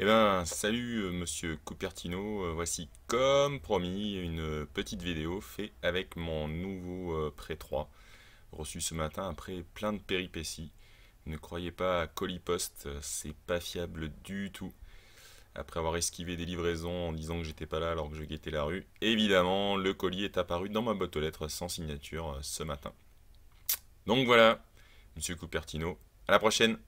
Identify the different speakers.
Speaker 1: Eh bien, salut euh, Monsieur Cupertino, euh, voici comme promis une petite vidéo faite avec mon nouveau euh, Pré 3, reçu ce matin après plein de péripéties. Ne croyez pas à Colipost, c'est pas fiable du tout. Après avoir esquivé des livraisons en disant que j'étais pas là alors que je guettais la rue, évidemment, le colis est apparu dans ma boîte aux lettres sans signature ce matin. Donc voilà, Monsieur Cupertino, à la prochaine